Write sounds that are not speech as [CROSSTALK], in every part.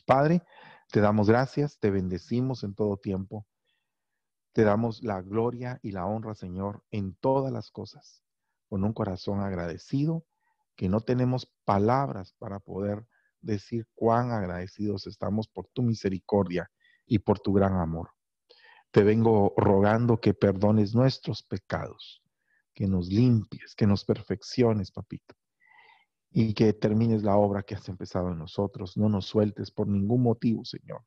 Padre, te damos gracias, te bendecimos en todo tiempo. Te damos la gloria y la honra, Señor, en todas las cosas, con un corazón agradecido, que no tenemos palabras para poder decir cuán agradecidos estamos por tu misericordia y por tu gran amor. Te vengo rogando que perdones nuestros pecados, que nos limpies, que nos perfecciones, papito, y que termines la obra que has empezado en nosotros. No nos sueltes por ningún motivo, Señor.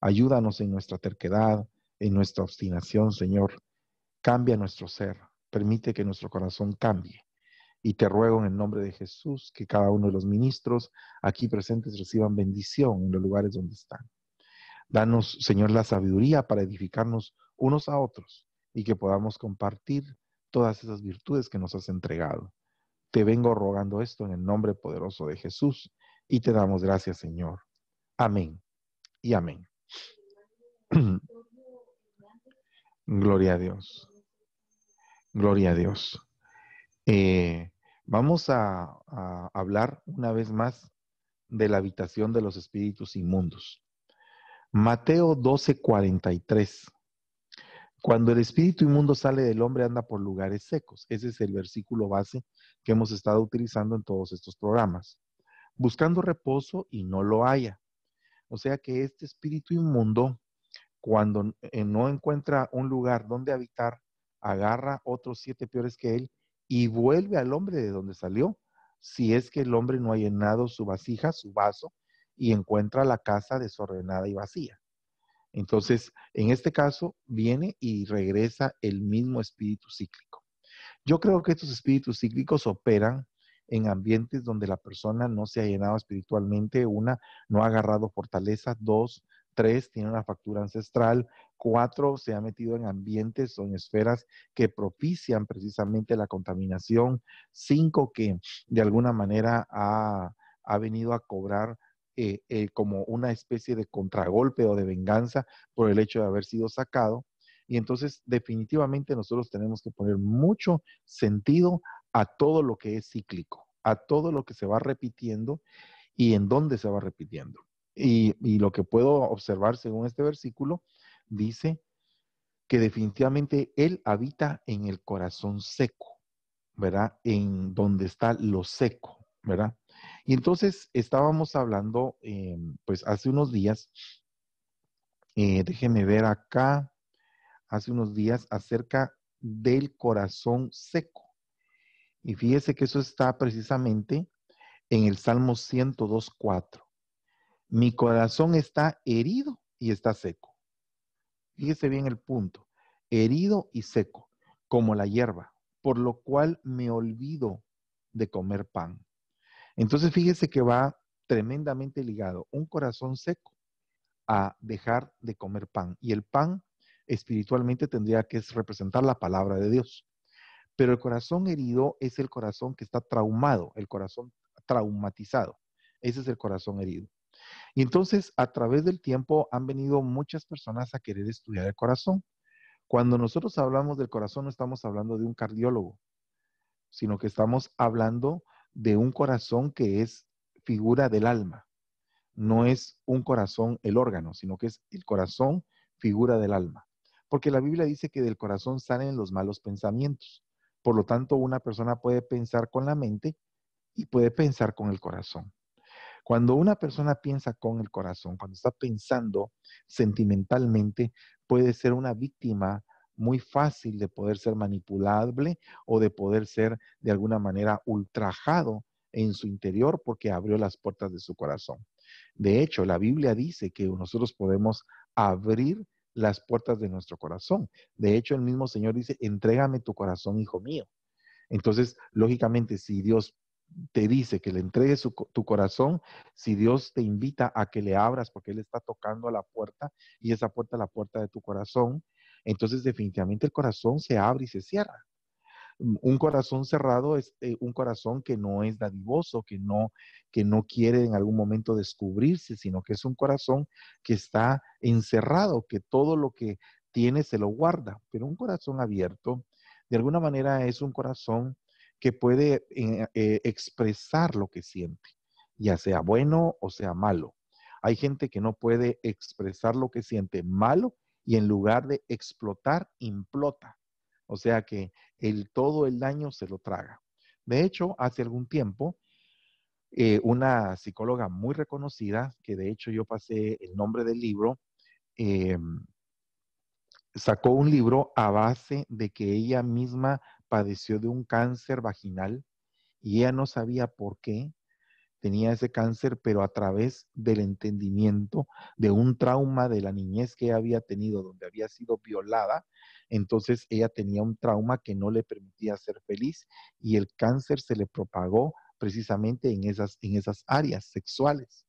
Ayúdanos en nuestra terquedad, en nuestra obstinación, Señor. Cambia nuestro ser. Permite que nuestro corazón cambie. Y te ruego en el nombre de Jesús que cada uno de los ministros aquí presentes reciban bendición en los lugares donde están. Danos, Señor, la sabiduría para edificarnos unos a otros y que podamos compartir todas esas virtudes que nos has entregado. Te vengo rogando esto en el nombre poderoso de Jesús y te damos gracias, Señor. Amén y amén. [CLEARS THROAT] Gloria a Dios. Gloria a Dios. Eh, vamos a, hablar una vez más de la habitación de los espíritus inmundos. Mateo 12, 43. Cuando el espíritu inmundo sale del hombre, anda por lugares secos. Ese es el versículo base que hemos estado utilizando en todos estos programas. Buscando reposo y no lo haya. O sea que este espíritu inmundo, cuando eh, no encuentra un lugar donde habitar, agarra otros siete peores que él y vuelve al hombre de donde salió, si es que el hombre no ha llenado su vasija, su vaso, y encuentra la casa desordenada y vacía. Entonces, en este caso, viene y regresa el mismo espíritu cíclico. Yo creo que estos espíritus cíclicos operan en ambientes donde la persona no se ha llenado espiritualmente, una, no ha agarrado fortaleza, dos, tres, tiene una factura ancestral, cuatro, se ha metido en ambientes o en esferas que propician precisamente la contaminación, cinco, que de alguna manera ha, ha venido a cobrar eh, eh, como una especie de contragolpe o de venganza por el hecho de haber sido sacado. Y entonces definitivamente nosotros tenemos que poner mucho sentido a todo lo que es cíclico, a todo lo que se va repitiendo y en dónde se va repitiendo. Y, y lo que puedo observar según este versículo dice que definitivamente Él habita en el corazón seco, ¿verdad? En donde está lo seco, ¿verdad? Y entonces estábamos hablando, eh, pues hace unos días, déjenme eh, déjeme ver acá, hace unos días acerca del corazón seco. Y fíjese que eso está precisamente en el Salmo 102.4. Mi corazón está herido y está seco. Fíjese bien el punto. Herido y seco, como la hierba, por lo cual me olvido de comer pan. Entonces, fíjese que va tremendamente ligado un corazón seco a dejar de comer pan. Y el pan espiritualmente tendría que representar la palabra de Dios. Pero el corazón herido es el corazón que está traumado, el corazón traumatizado. Ese es el corazón herido. Y entonces, a través del tiempo han venido muchas personas a querer estudiar el corazón. Cuando nosotros hablamos del corazón, no estamos hablando de un cardiólogo, sino que estamos hablando de un corazón que es figura del alma. No es un corazón el órgano, sino que es el corazón figura del alma. Porque la Biblia dice que del corazón salen los malos pensamientos. Por lo tanto, una persona puede pensar con la mente y puede pensar con el corazón. Cuando una persona piensa con el corazón, cuando está pensando sentimentalmente, puede ser una víctima muy fácil de poder ser manipulable o de poder ser de alguna manera ultrajado en su interior porque abrió las puertas de su corazón. De hecho, la Biblia dice que nosotros podemos abrir las puertas de nuestro corazón. De hecho, el mismo Señor dice, entrégame tu corazón, hijo mío. Entonces, lógicamente, si Dios te dice que le entregues tu corazón, si Dios te invita a que le abras, porque Él está tocando a la puerta y esa puerta es la puerta de tu corazón, entonces definitivamente el corazón se abre y se cierra. Mm, un corazón cerrado es eh, un corazón que no es dadivoso, que no, que no quiere en algún momento descubrirse, sino que es un corazón que está encerrado, que todo lo que tiene se lo guarda. Pero un corazón abierto, de alguna manera, es un corazón que puede eh, eh, expresar lo que siente, ya sea bueno o sea malo. Hay gente que no puede expresar lo que siente malo y en lugar de explotar, implota. O sea que el, todo el daño se lo traga. De hecho, hace algún tiempo, eh, una psicóloga muy reconocida, que de hecho yo pasé el nombre del libro, em, sacó un libro a base de que ella misma padeció de un cáncer vaginal y ella no sabía por qué tenía ese cáncer, pero a través del entendimiento de un trauma de la niñez que había tenido, donde había sido violada, entonces ella tenía un trauma que no le permitía ser feliz y el cáncer se le propagó precisamente en esas, en esas áreas sexuales.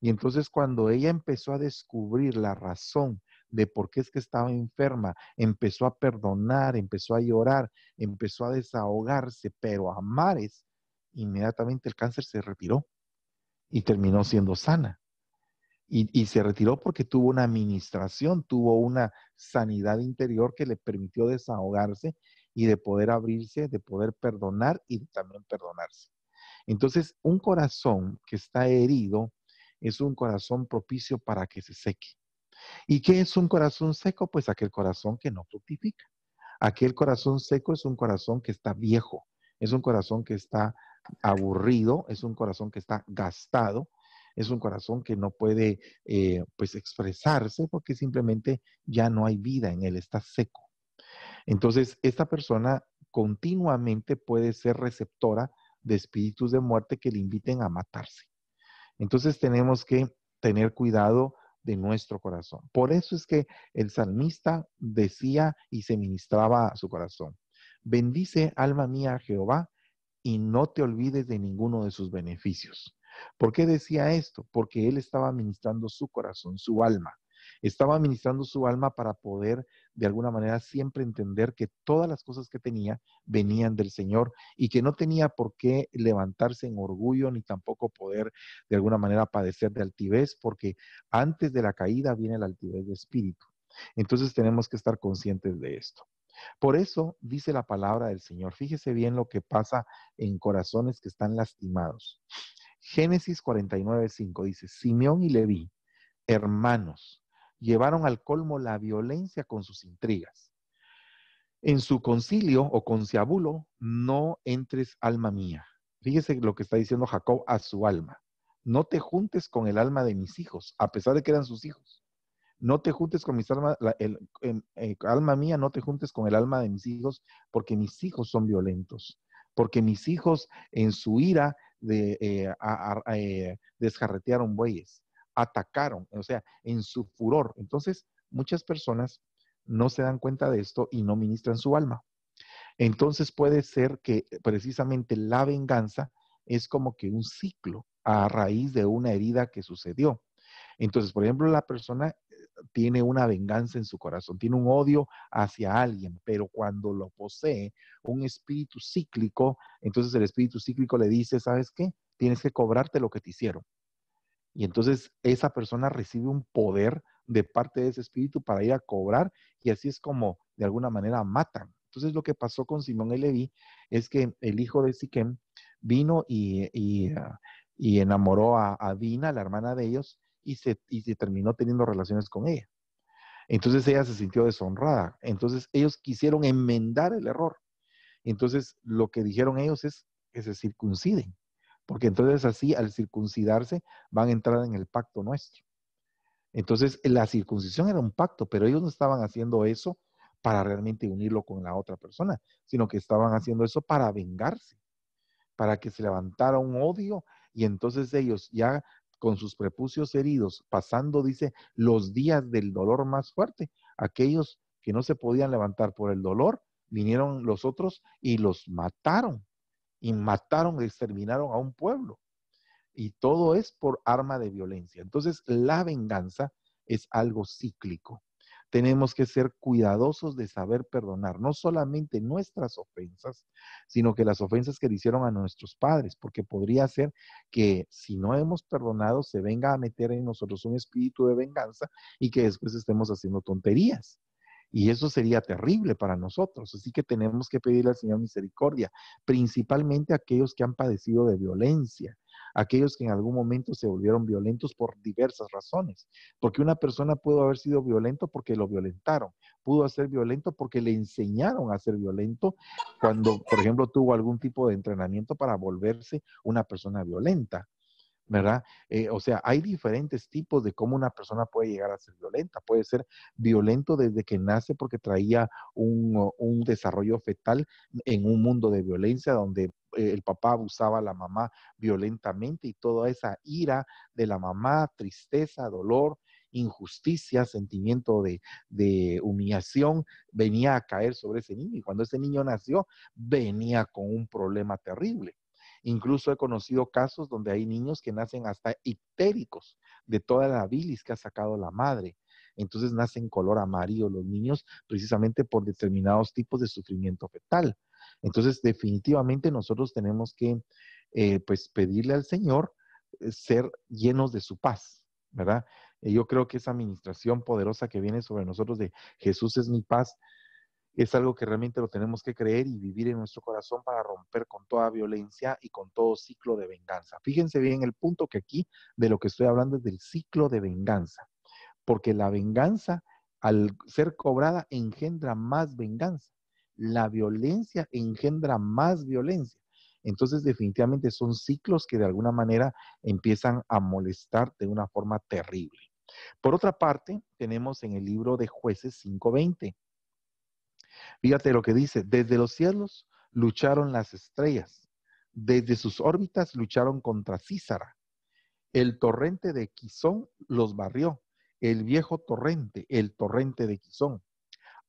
Y entonces cuando ella empezó a descubrir la razón de por qué es que estaba enferma, empezó a perdonar, empezó a llorar, empezó a desahogarse, pero a Mares, inmediatamente el cáncer se retiró y terminó siendo sana. Y, se retiró porque tuvo una administración, tuvo una sanidad interior que le permitió desahogarse y de poder abrirse, de poder perdonar y también perdonarse. Entonces, un corazón que está herido es un corazón propicio para que se seque. ¿Y qué es un corazón seco? Pues aquel corazón que no fructifica. Aquel corazón seco es un corazón que está viejo, es un corazón que está aburrido, es un corazón que está gastado, es un corazón que no puede eh, pues expresarse porque simplemente ya no hay vida en él, está seco. Entonces, esta persona continuamente puede ser receptora de espíritus de muerte que le inviten a matarse. Entonces tenemos que tener cuidado de nuestro corazón. Por eso es que el salmista decía y se ministraba a su corazón. Bendice alma mía Jehová y no te olvides de ninguno de sus beneficios. ¿Por qué decía esto? Porque él estaba ministrando su corazón, su alma. Estaba ministrando su alma para poder, de alguna manera, siempre entender que todas las cosas que tenía venían del Señor y que no tenía por qué levantarse en orgullo ni tampoco poder, de alguna manera, padecer de altivez, porque antes de la caída viene la altivez de espíritu. Entonces tenemos que estar conscientes de esto. Por eso dice la palabra del Señor. Fíjese bien lo que pasa en corazones que están lastimados. Génesis 49, 5 dice, Simeón y Leví, hermanos, llevaron al colmo la violencia con sus intrigas. En su concilio o conciabulo, no entres alma mía. Fíjese lo que está diciendo Jacob a su alma. No te juntes con el alma de mis hijos, a pesar de que eran sus hijos no te juntes con mis almas, el, em, eh, alma mía, no te juntes con el alma de mis hijos, porque mis hijos son violentos, porque mis hijos en su ira de, eh, eh, desjarretearon bueyes, atacaron, o sea, en su furor. Entonces, muchas personas no se dan cuenta de esto y no ministran su alma. Entonces puede ser que precisamente la venganza es como que un ciclo a raíz de una herida que sucedió. Entonces, por ejemplo, la persona tiene una venganza en su corazón, tiene un odio hacia alguien, pero cuando lo posee un espíritu cíclico, entonces el espíritu cíclico le dice, ¿sabes qué? Tienes que cobrarte lo que te hicieron. Y entonces esa persona recibe un poder de parte de ese espíritu para ir a cobrar y así es como de alguna manera matan. Entonces lo que pasó con Simón el Levi es que el hijo de Siquem vino ah, y, enamoró a, a Dina, la hermana de ellos, y se, terminó teniendo relaciones con ella. Entonces ella se sintió deshonrada. Entonces ellos quisieron enmendar el error. Entonces lo que dijeron ellos es que se circunciden, porque entonces así al circuncidarse van a entrar en el pacto nuestro. Entonces la circuncisión era un pacto, pero ellos no estaban haciendo eso para realmente unirlo con la otra persona, sino que estaban haciendo eso para vengarse, para que se levantara un odio y entonces ellos ya con sus prepucios heridos, pasando, dice, los días del dolor más fuerte. Aquellos que no se podían levantar por el dolor, vinieron los otros y los mataron. Y mataron, exterminaron a un pueblo. Y todo es por arma de violencia. Entonces, la venganza es algo cíclico tenemos que ser cuidadosos de saber perdonar, no solamente nuestras ofensas, sino que las ofensas que le hicieron a nuestros padres, porque podría ser que si no hemos perdonado se venga a meter en nosotros un espíritu de venganza y que después estemos haciendo tonterías. Y eso sería terrible para nosotros. Así que tenemos que pedirle al Señor misericordia, principalmente a aquellos que han padecido de violencia, aquellos que en algún momento se volvieron violentos por diversas razones. Porque una persona pudo haber sido violento porque lo violentaron, pudo ser violento porque le enseñaron a ser violento cuando, por ejemplo, tuvo algún tipo de entrenamiento para volverse una persona violenta. ¿verdad? Eh, o sea, hay diferentes tipos de cómo una persona puede llegar a ser violenta. Puede ser violento desde que nace porque traía un, desarrollo fetal en un mundo de violencia donde eh, el papá abusaba a la mamá violentamente y toda esa ira de la mamá, tristeza, dolor, injusticia, sentimiento de, de, humillación, venía a caer sobre ese niño. Y cuando ese niño nació, venía con un problema terrible. Incluso he conocido casos donde hay niños que nacen hasta ictéricos de toda la bilis que ha sacado la madre. Entonces nacen color amarillo los niños precisamente por determinados tipos de sufrimiento fetal. Entonces definitivamente nosotros tenemos que eh, pues pedirle al Señor eh, ser llenos de su paz, ¿verdad? Eh, yo creo que esa administración poderosa que viene sobre nosotros de Jesús es mi paz, es algo que realmente lo tenemos que creer y vivir en nuestro corazón para romper con toda violencia y con todo ciclo de venganza. Fíjense bien el punto que aquí de lo que estoy hablando es del ciclo de venganza, porque la venganza al ser cobrada engendra más venganza, la violencia engendra más violencia. Entonces definitivamente son ciclos que de alguna manera empiezan a molestar de una forma terrible. Por otra parte, tenemos en el libro de jueces 5.20, Fíjate lo que dice, desde los cielos lucharon las estrellas, desde sus órbitas lucharon contra Císara, el torrente de Quizón los barrió, el viejo torrente, el torrente de Quisón.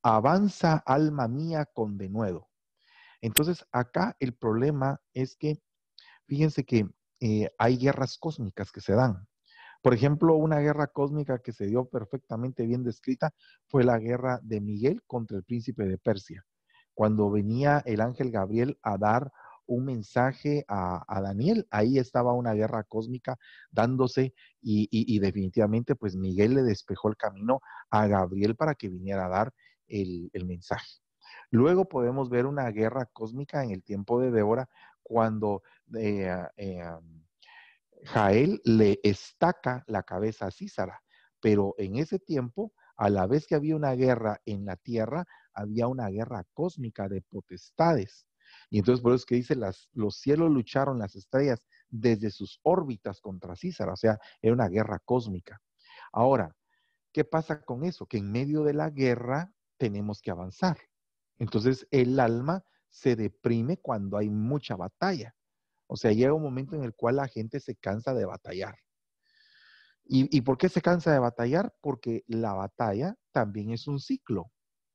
Avanza alma mía con denuedo. Entonces acá el problema es que, fíjense que eh, hay guerras cósmicas que se dan. Por ejemplo, una guerra cósmica que se dio perfectamente bien descrita fue la guerra de Miguel contra el príncipe de Persia, cuando venía el ángel Gabriel a dar un mensaje a, Daniel. Ahí estaba una guerra cósmica dándose y, definitivamente pues Miguel le despejó el camino a Gabriel para que viniera a dar el, mensaje. Luego podemos ver una guerra cósmica en el tiempo de Débora cuando eh, eh, Jael le estaca la cabeza a Císara, pero en ese tiempo, a la vez que había una guerra en la tierra, había una guerra cósmica de potestades. Y entonces por eso es que dice, los cielos lucharon las estrellas desde sus órbitas contra Císara, o sea, era una guerra cósmica. Ahora, ¿qué pasa con eso? Que en medio de la guerra tenemos que avanzar. Entonces el alma se deprime cuando hay mucha batalla. O sea, llega un momento en el cual la gente se cansa de batallar. ¿Y, por qué se cansa de batallar? Porque la batalla también es un ciclo.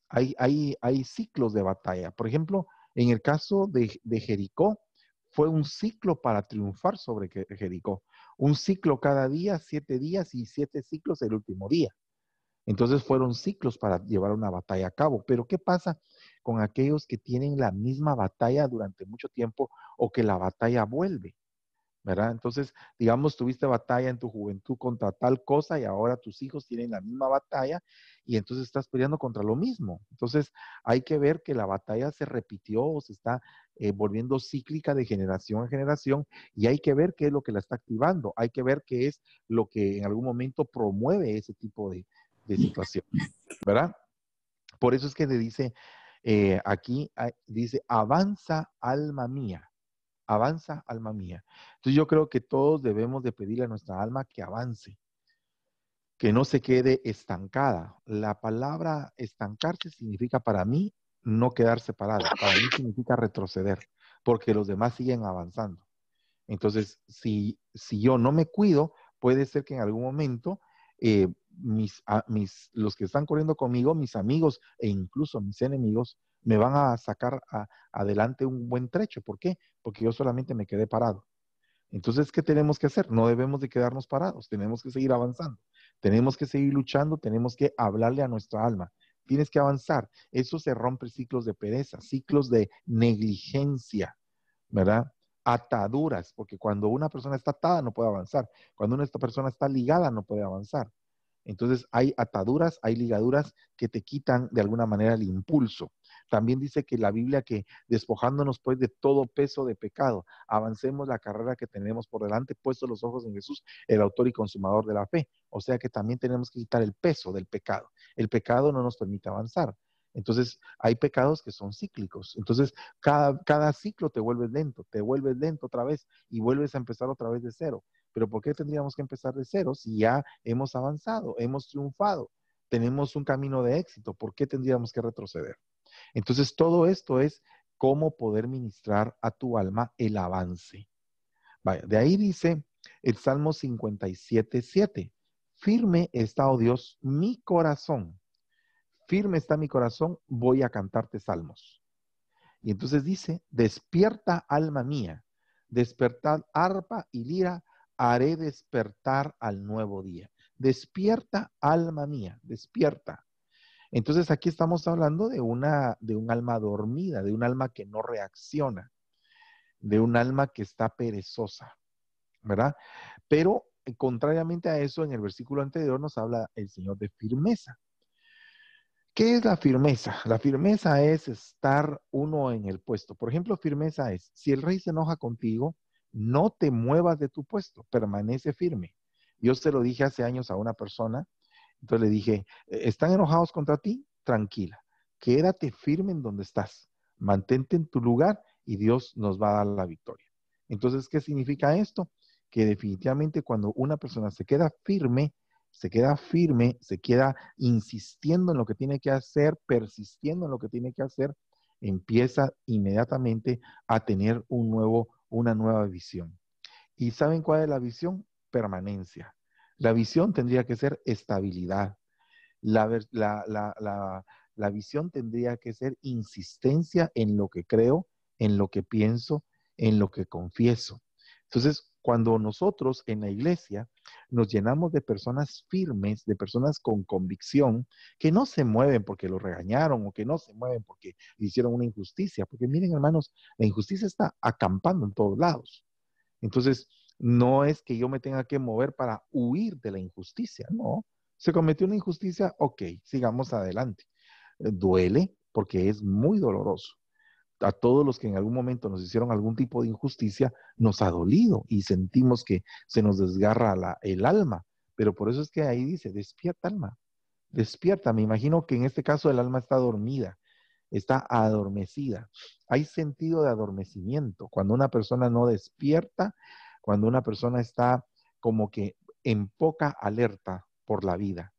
Hay, hay, ciclos de batalla. Por ejemplo, en el caso de, de, Jericó, fue un ciclo para triunfar sobre Jericó. Un ciclo cada día, siete días y siete ciclos el último día. Entonces fueron ciclos para llevar una batalla a cabo. Pero ¿qué pasa con aquellos que tienen la misma batalla durante mucho tiempo o que la batalla vuelve. ¿verdad? Entonces, digamos, tuviste batalla en tu juventud contra tal cosa y ahora tus hijos tienen la misma batalla y entonces estás peleando contra lo mismo. Entonces, hay que ver que la batalla se repitió o se está eh, volviendo cíclica de generación en generación y hay que ver qué es lo que la está activando, hay que ver qué es lo que en algún momento promueve ese tipo de, situación, ¿verdad? Por eso es que le dice eh, aquí ah, dice, avanza alma mía, avanza alma mía. Entonces yo creo que todos debemos de pedirle a nuestra alma que avance, que no se quede estancada. La palabra estancarse significa para mí no quedarse parada, para mí significa retroceder, porque los demás siguen avanzando. Entonces, si, si yo no me cuido, puede ser que en algún momento eh, Ah, mis, los que están corriendo conmigo, mis amigos e incluso mis enemigos, me van a sacar adelante un buen trecho. ¿Por qué? Porque yo solamente me quedé parado. Entonces, ¿qué tenemos que hacer? No debemos de quedarnos parados, tenemos que seguir avanzando, tenemos que seguir luchando, tenemos que hablarle a nuestra alma, tienes que avanzar. Eso se rompe ciclos de pereza, ciclos de negligencia, ¿verdad? Ataduras, porque cuando una persona está atada no puede avanzar, cuando una persona está ligada no puede avanzar. Entonces hay ataduras, hay ligaduras que te quitan de alguna manera el impulso. También dice que la Biblia que despojándonos pues de todo peso de pecado, avancemos la carrera que tenemos por delante, puestos los ojos en Jesús, el autor y consumador de la fe. O sea que también tenemos que quitar el peso del pecado. El pecado no nos permite avanzar. Entonces, hay pecados que son cíclicos. Entonces, cada, cada ciclo te vuelves lento, te vuelves lento otra vez y vuelves a empezar otra vez de cero. Pero ¿por qué tendríamos que empezar de cero si ya hemos avanzado, hemos triunfado, tenemos un camino de éxito? ¿Por qué tendríamos que retroceder? Entonces, todo esto es cómo poder ministrar a tu alma el avance. Vaya, de ahí dice el Salmo 57, 7. Firme está, oh Dios, mi corazón. Firme está mi corazón, voy a cantarte salmos. Y entonces dice, despierta alma mía, despertad arpa y lira, haré despertar al nuevo día. Despierta, alma mía, despierta. Entonces aquí estamos hablando de una de un alma dormida, de un alma que no reacciona, de un alma que está perezosa, ¿verdad? Pero eh, contrariamente a eso, en el versículo anterior nos habla el Señor de firmeza. ¿Qué es la firmeza? La firmeza es estar uno en el puesto. Por ejemplo, firmeza es, si el rey se enoja contigo, no te muevas de tu puesto, permanece firme. Yo se lo dije hace años a una persona, entonces le dije, e-, están enojados contra ti, tranquila, quédate firme en donde estás, mantente en tu lugar y Dios nos va a dar la victoria. Entonces, ¿qué significa esto? Que definitivamente cuando una persona se queda firme, se queda firme, se queda insistiendo en lo que tiene que hacer, persistiendo en lo que tiene que hacer, empieza inmediatamente a tener un nuevo una nueva visión. ¿Y saben cuál es la visión? Permanencia. La visión tendría que ser estabilidad. La, la, visión tendría que ser insistencia en lo que creo, en lo que pienso, en lo que confieso. Entonces, cuando nosotros en la iglesia nos llenamos de personas firmes, de personas con convicción, que no se mueven porque lo regañaron o que no se mueven porque hicieron una injusticia, porque miren hermanos, la injusticia está acampando en todos lados. Entonces, no es que yo me tenga que mover para huir de la injusticia, no. Se cometió una injusticia, ok, sigamos adelante. Eh, duele porque es muy doloroso, a todos los que en algún momento nos hicieron algún tipo de injusticia, nos ha dolido y sentimos que se nos desgarra el alma. Pero por eso es que ahí dice, despierta alma, despierta. Me imagino que en este caso el alma está dormida, está adormecida. Hay sentido de adormecimiento. Cuando una persona no despierta, cuando una persona está como que en poca alerta por la vida.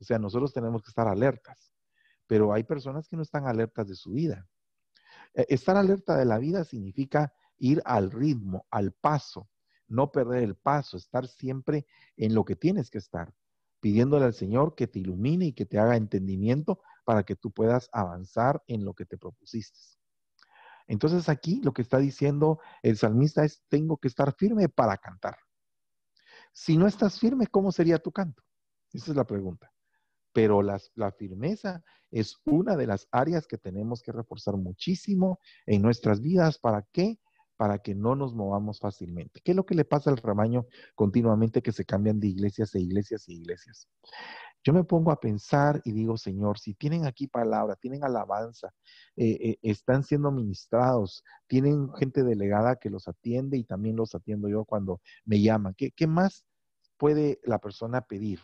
O sea, nosotros tenemos que estar alertas, pero hay personas que no están alertas de su vida. E, estar alerta de la vida significa ir al ritmo, al paso, no perder el paso, estar siempre en lo que tienes que estar, pidiéndole al Señor que te ilumine y que te haga entendimiento para que tú puedas avanzar en lo que te propusiste. Entonces aquí lo que está diciendo el salmista es, tengo que estar firme para cantar. Si no estás firme, ¿cómo sería tu canto? Esa es la pregunta pero la firmeza es una de las áreas que tenemos que reforzar muchísimo en nuestras vidas. ¿Para qué? Para que no nos movamos fácilmente. ¿Qué es lo que le pasa al rebaño continuamente que se cambian de iglesias e iglesias e iglesias? Yo me pongo a pensar y digo, Señor, si tienen aquí palabra, tienen alabanza, eh, eh, están siendo ministrados, tienen gente delegada que los atiende y también los atiendo yo cuando me llaman. ¿Qué, qué más puede la persona pedir?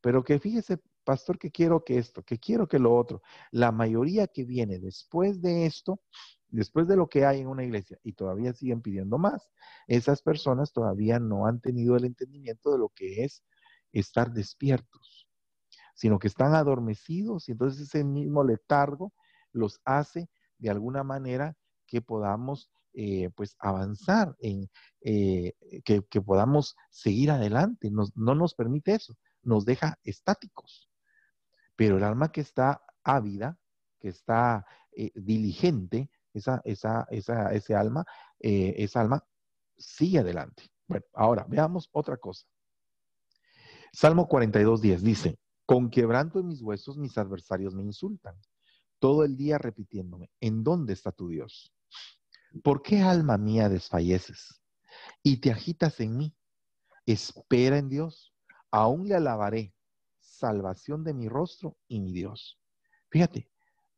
Pero que fíjese pastor, que quiero que esto, que quiero que lo otro. La mayoría que viene después de esto, después de lo que hay en una iglesia y todavía siguen pidiendo más, esas personas todavía no han tenido el entendimiento de lo que es estar despiertos, sino que están adormecidos y entonces ese mismo letargo los hace de alguna manera que podamos eh, pues avanzar en eh, que, podamos seguir adelante. no nos permite eso, nos deja estáticos. Pero el alma que está ávida, que está eh, diligente, esa, esa, ese alma, eh, alma sigue adelante. Bueno, ahora veamos otra cosa. Salmo 42, 10 dice, con quebranto en mis huesos mis adversarios me insultan, todo el día repitiéndome, ¿en dónde está tu Dios? ¿Por qué alma mía desfalleces y te agitas en mí? Espera en Dios, aún le alabaré, salvación de mi rostro y mi Dios. Fíjate,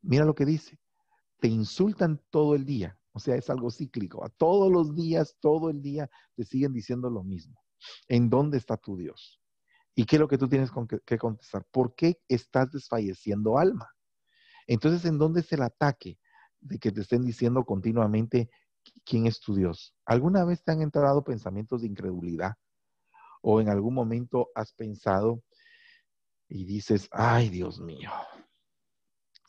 mira lo que dice. Te insultan todo el día. O sea, es algo cíclico. A todos los días, todo el día, te siguen diciendo lo mismo. ¿En dónde está tu Dios? ¿Y qué es lo que tú tienes que, que contestar? ¿Por qué estás desfalleciendo alma? Entonces, ¿en dónde es el ataque de que te estén diciendo continuamente quién es tu Dios? ¿Alguna vez te han entrado pensamientos de incredulidad? ¿O en algún momento has pensado y dices, ay Dios mío,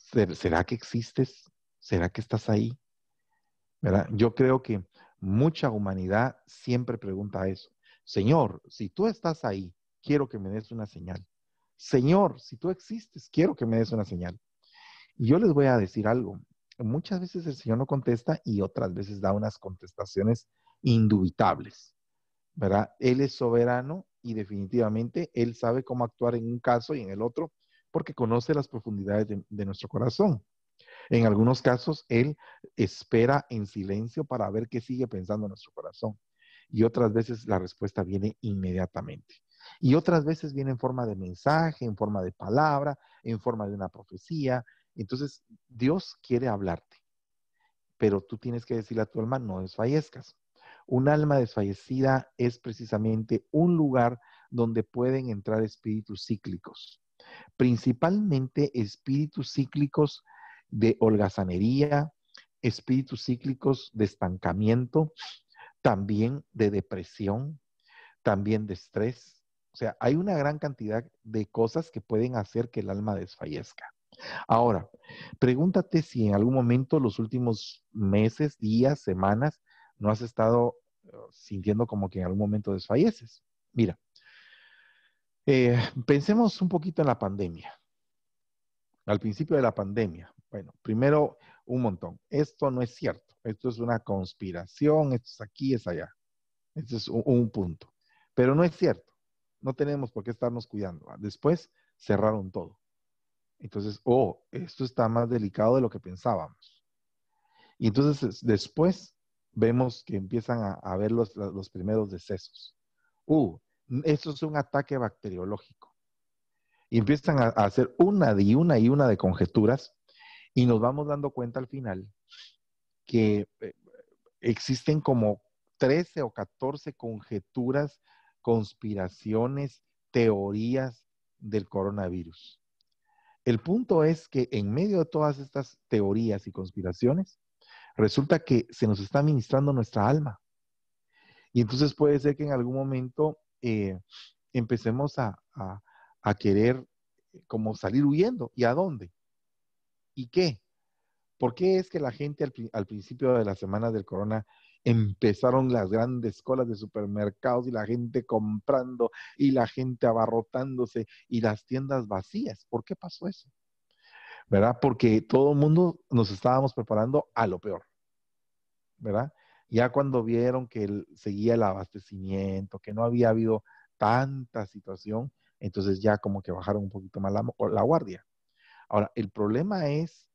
¿será que existes? ¿Será que estás ahí? Yo creo que mucha humanidad siempre pregunta eso. Señor, si tú estás ahí, quiero que me des una señal. Señor, si tú existes, quiero que me des una señal. Y yo les voy a decir algo. Muchas veces el Señor no contesta y otras veces da unas contestaciones indubitables, ¿verdad? Él es soberano y definitivamente Él sabe cómo actuar en un caso y en el otro porque conoce las profundidades de, nuestro corazón. En algunos casos, Él espera en silencio para ver qué sigue pensando nuestro corazón. Y otras veces la respuesta viene inmediatamente. Y otras veces viene en forma de mensaje, en forma de palabra, en forma de una profecía. Entonces, Dios quiere hablarte, pero tú tienes que decirle a tu alma, no desfallezcas. Un alma desfallecida es precisamente un lugar donde pueden entrar espíritus cíclicos, principalmente espíritus cíclicos de holgazanería, espíritus cíclicos de estancamiento, también de depresión, también de estrés. O sea, hay una gran cantidad de cosas que pueden hacer que el alma desfallezca. Ahora, pregúntate si en algún momento los últimos meses, días, semanas, no has estado sintiendo como que en algún momento desfalleces. Mira, eh, pensemos un poquito en la pandemia. Al principio de la pandemia, bueno, primero un montón. Esto no es cierto. Esto es una conspiración. Esto es aquí, es allá. Este es un, un punto. Pero no es cierto. No tenemos por qué estarnos cuidando. Después cerraron todo. Entonces, oh, esto está más delicado de lo que pensábamos. Y entonces después vemos que empiezan a, ver los, primeros decesos. Uh, Esto es un ataque bacteriológico. Y empiezan a hacer una y una y una de conjeturas y nos vamos dando cuenta al final que eh, existen como 13 o 14 conjeturas, conspiraciones, teorías del coronavirus. El punto es que en medio de todas estas teorías y conspiraciones, Resulta que se nos está ministrando nuestra alma. Y entonces puede ser que en algún momento eh, empecemos a, querer eh, como salir huyendo. ¿Y a dónde? ¿Y qué? ¿Por qué es que la gente al, principio de la semana del corona empezaron las grandes colas de supermercados y la gente comprando y la gente abarrotándose y las tiendas vacías? ¿Por qué pasó eso? ¿verdad? Porque todo el mundo nos estábamos preparando a lo peor, ¿verdad? Ya cuando vieron que seguía el abastecimiento, que no había habido tanta situación, entonces ya como que bajaron un poquito más la guardia. Ahora, el problema es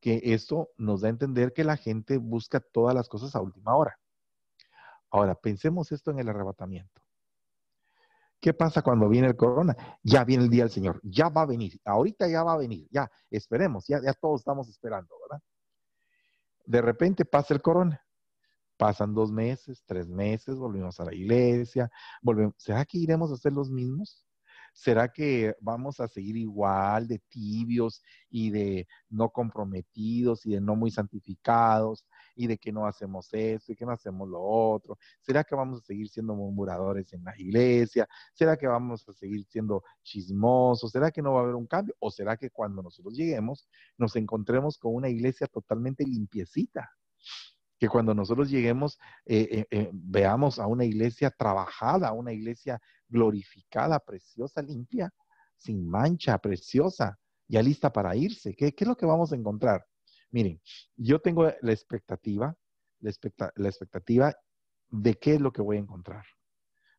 que esto nos da a entender que la gente busca todas las cosas a última hora. Ahora, pensemos esto en el arrebatamiento. ¿Qué pasa cuando viene el corona? Ya viene el día del Señor, ya va a venir, ahorita ya va a venir, ya esperemos, ya, todos estamos esperando, ¿verdad? De repente pasa el corona, pasan dos meses, tres meses, volvemos a la iglesia, volvemos. ¿Será que iremos a hacer los mismos? ¿Será que vamos a seguir igual de tibios y de no comprometidos y de no muy santificados y de que no hacemos esto y que no hacemos lo otro? ¿Será que vamos a seguir siendo murmuradores en la iglesia? ¿Será que vamos a seguir siendo chismosos? ¿Será que no va a haber un cambio? ¿O será que cuando nosotros lleguemos nos encontremos con una iglesia totalmente limpiecita? que cuando nosotros lleguemos eh, eh, eh, veamos a una iglesia trabajada, una iglesia glorificada, preciosa, limpia, sin mancha, preciosa, ya lista para irse. ¿Qué, qué es lo que vamos a encontrar? Miren, yo tengo la expectativa, la, la expectativa de qué es lo que voy a encontrar.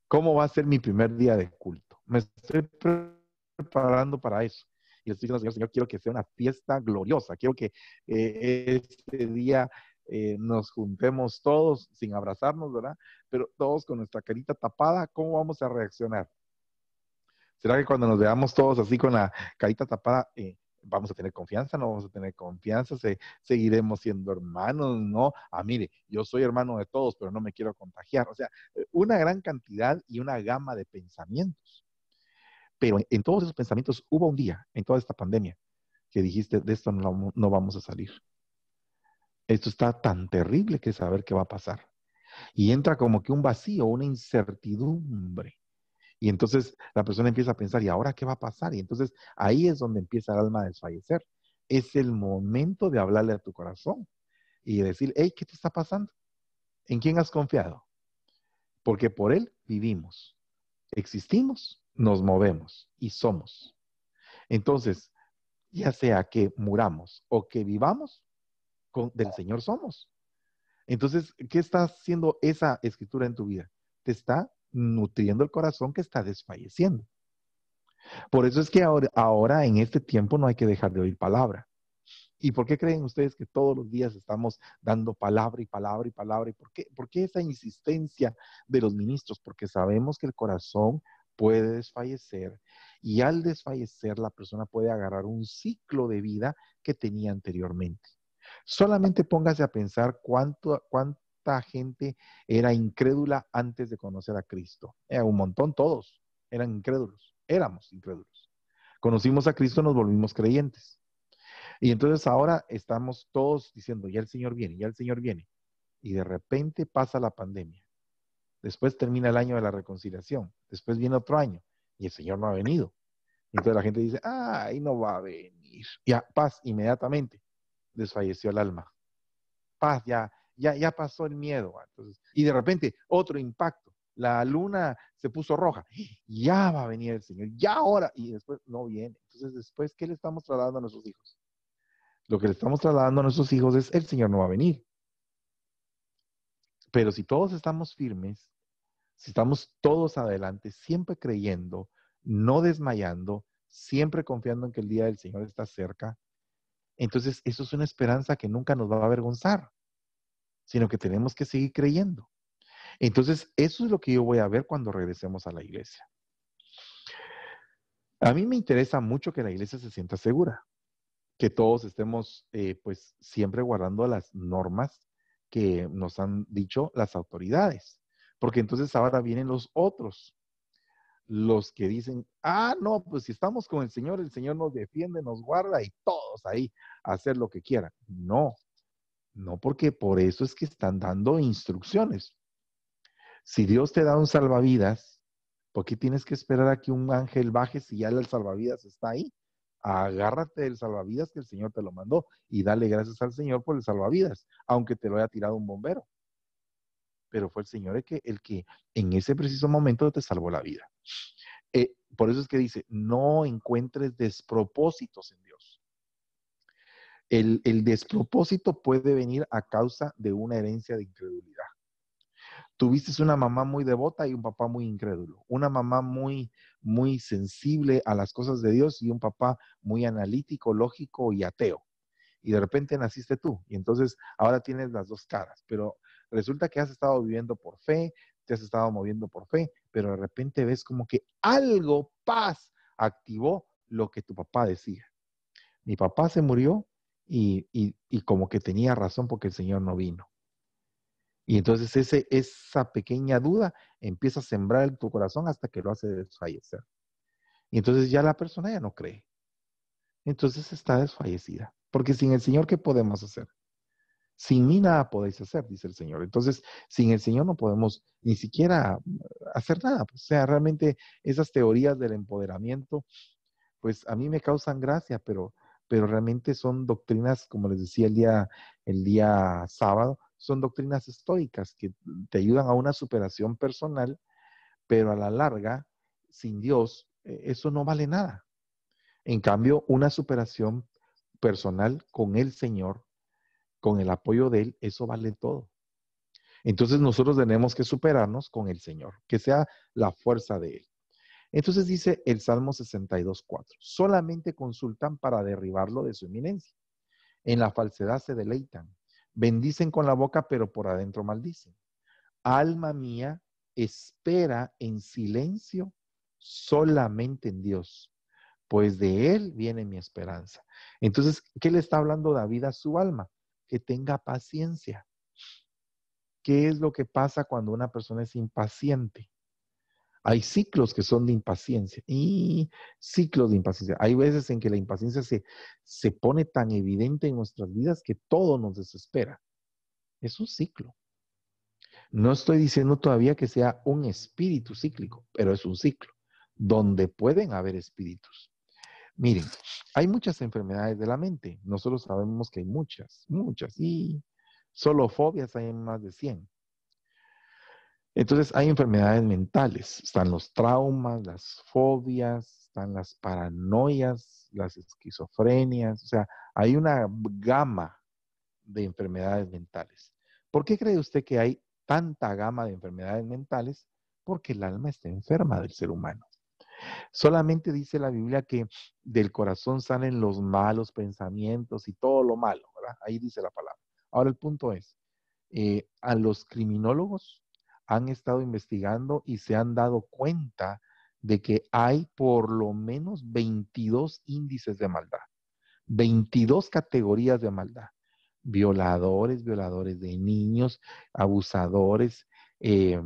¿Cómo va a ser mi primer día de culto? Me estoy preparando para eso. Y le estoy diciendo, Señor, Señor, quiero que sea una fiesta gloriosa. Quiero que este día eh, nos juntemos todos sin abrazarnos, ¿verdad? Pero todos con nuestra carita tapada, ¿cómo vamos a reaccionar? ¿Será que cuando nos veamos todos así con la carita tapada, eh, vamos a tener confianza, no vamos a tener confianza, seguiremos siendo hermanos, ¿no? Ah, mire, yo soy hermano de todos, pero no me quiero contagiar. O sea, eh, una gran cantidad y una gama de pensamientos. Pero en, todos esos pensamientos hubo un día, en toda esta pandemia, que dijiste, de esto no vamos a salir. Esto está tan terrible que saber qué va a pasar. Y entra como que un vacío, una incertidumbre. Y entonces la persona empieza a pensar, ¿y ahora qué va a pasar? Y entonces ahí es donde empieza el alma a desfallecer. Es el momento de hablarle a tu corazón y decir, hey, ¿qué te está pasando? ¿En quién has confiado? Porque por Él vivimos, existimos, nos movemos y somos. Entonces, ya sea que muramos o que vivamos, del Señor somos. Entonces, ¿qué está haciendo esa escritura en tu vida? Te está nutriendo el corazón que está desfalleciendo. Por eso es que ahora, ahora en este tiempo no hay que dejar de oír palabra. ¿Y por qué creen ustedes que todos los días estamos dando palabra y palabra y palabra? ¿Y por qué, por qué esa insistencia de los ministros? Porque sabemos que el corazón puede desfallecer y al desfallecer la persona puede agarrar un ciclo de vida que tenía anteriormente. Solamente póngase a pensar cuánta gente era incrédula antes de conocer a Cristo. Era un montón, todos eran incrédulos, éramos incrédulos. Conocimos a Cristo, nos volvimos creyentes. Y entonces ahora estamos todos diciendo, ya el Señor viene, ya el Señor viene. Y de repente pasa la pandemia. Después termina el año de la reconciliación. Después viene otro año y el Señor no ha venido. Entonces la gente dice, ay, no va a venir. Ya, paz, inmediatamente desfalleció el alma. Paz, ya, ya, ya pasó el miedo. Ah, entonces, y de repente, otro impacto. La luna se puso roja. Ya va a venir el Señor, ya ahora. Y después no viene. Entonces, después, ¿qué le estamos trasladando a nuestros hijos? Lo que le estamos trasladando a nuestros hijos es, el Señor no va a venir. Pero si todos estamos firmes, si estamos todos adelante, siempre creyendo, no desmayando, siempre confiando en que el día del Señor está cerca, entonces, eso es una esperanza que nunca nos va a avergonzar, sino que tenemos que seguir creyendo. Entonces, eso es lo que yo voy a ver cuando regresemos a la iglesia. A mí me interesa mucho que la iglesia se sienta segura, que todos estemos eh, pues siempre guardando las normas que nos han dicho las autoridades, porque entonces ahora vienen los otros, los que dicen, ah, no, pues si estamos con el Señor, el Señor nos defiende, nos guarda y todo ahí, hacer lo que quieran. No, no porque por eso es que están dando instrucciones. Si Dios te da un salvavidas, ¿por qué tienes que esperar a que un ángel baje si ya el salvavidas está ahí? Agárrate del salvavidas que el Señor te lo mandó y dale gracias al Señor por el salvavidas, aunque te lo haya tirado un bombero. Pero fue el Señor el que, el que en ese preciso momento te salvó la vida. Eh, por eso es que dice, no encuentres despropósitos en el, despropósito puede venir a causa de una herencia de incredulidad. Tuviste una mamá muy devota y un papá muy incrédulo. Una mamá muy, muy sensible a las cosas de Dios y un papá muy analítico, lógico y ateo. Y de repente naciste tú. Y entonces ahora tienes las dos caras. Pero resulta que has estado viviendo por fe, te has estado moviendo por fe, pero de repente ves como que algo, paz, activó lo que tu papá decía. Mi papá se murió y, como que tenía razón porque el Señor no vino. Y entonces ese, esa pequeña duda empieza a sembrar en tu corazón hasta que lo hace desfallecer. Y entonces ya la persona ya no cree. Entonces está desfallecida. Porque sin el Señor, ¿qué podemos hacer? Sin mí nada podéis hacer, dice el Señor. Entonces, sin el Señor no podemos ni siquiera hacer nada. O sea, realmente esas teorías del empoderamiento, pues a mí me causan gracia, pero pero realmente son doctrinas, como les decía el día, el día sábado, son doctrinas estoicas que te ayudan a una superación personal, pero a la larga, sin Dios, eh, eso no vale nada. En cambio, una superación personal con el Señor, con el apoyo de Él, eso vale todo. Entonces nosotros tenemos que superarnos con el Señor, que sea la fuerza de Él. Entonces dice el Salmo 62.4, solamente consultan para derribarlo de su eminencia. En la falsedad se deleitan, bendicen con la boca, pero por adentro maldicen. Alma mía, espera en silencio solamente en Dios, pues de Él viene mi esperanza. Entonces, ¿qué le está hablando David a su alma? Que tenga paciencia. ¿Qué es lo que pasa cuando una persona es impaciente? Hay ciclos que son de impaciencia y ciclos de impaciencia. Hay veces en que la impaciencia se, pone tan evidente en nuestras vidas que todo nos desespera. Es un ciclo. No estoy diciendo todavía que sea un espíritu cíclico, pero es un ciclo donde pueden haber espíritus. Miren, hay muchas enfermedades de la mente. Nosotros sabemos que hay muchas, muchas. Y solo fobias hay más de 100. Entonces hay enfermedades mentales, están los traumas, las fobias, están las paranoias, las esquizofrenias, o sea, hay una gama de enfermedades mentales. ¿Por qué cree usted que hay tanta gama de enfermedades mentales? Porque el alma está enferma del ser humano. Solamente dice la Biblia que del corazón salen los malos pensamientos y todo lo malo, ¿verdad? Ahí dice la palabra. Ahora el punto es, eh, a los criminólogos han estado investigando y se han dado cuenta de que hay por lo menos 22 índices de maldad, 22 categorías de maldad, violadores, violadores de niños, abusadores, eh,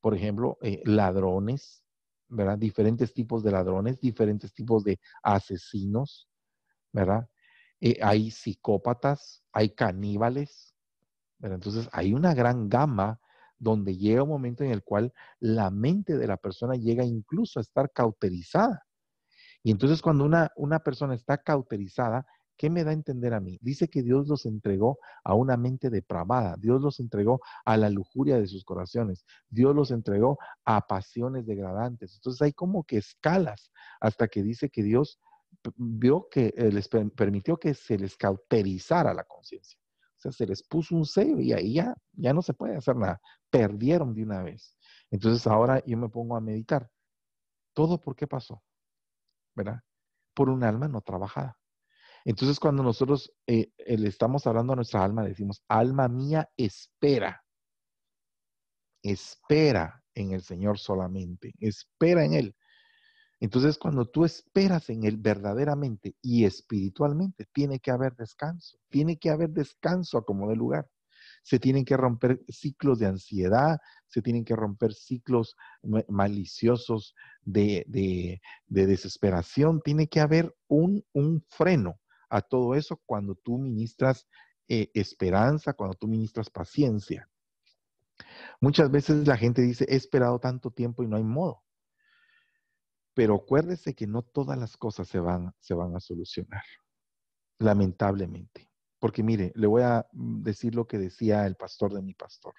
por ejemplo, eh, ladrones, ¿verdad? Diferentes tipos de ladrones, diferentes tipos de asesinos, ¿verdad? Eh, hay psicópatas, hay caníbales, ¿verdad? Entonces hay una gran gama donde llega un momento en el cual la mente de la persona llega incluso a estar cauterizada. Y entonces cuando una, una persona está cauterizada, ¿Qué me da a entender a mí? Dice que Dios los entregó a una mente depravada, Dios los entregó a la lujuria de sus corazones, Dios los entregó a pasiones degradantes. Entonces hay como que escalas hasta que dice que Dios mm, vio que eh, les permitió que se les cauterizara la conciencia se les puso un sello y ahí ya, ya no se puede hacer nada. Perdieron de una vez. Entonces ahora yo me pongo a meditar. Todo por qué pasó, ¿verdad? Por un alma no trabajada. Entonces cuando nosotros eh, eh, le estamos hablando a nuestra alma, decimos, alma mía, espera. Espera en el Señor solamente. Espera en Él. Entonces, cuando tú esperas en Él verdaderamente y espiritualmente, tiene que haber descanso, tiene que haber descanso a como de lugar. Se tienen que romper ciclos de ansiedad, se tienen que romper ciclos maliciosos de, desesperación, tiene que haber un, un, freno a todo eso cuando tú ministras eh, esperanza, cuando tú ministras paciencia. Muchas veces la gente dice, he esperado tanto tiempo y no hay modo. Pero acuérdese que no todas las cosas se van, se van a solucionar, lamentablemente. Porque mire, le voy a mm, decir lo que decía el pastor de mi pastor.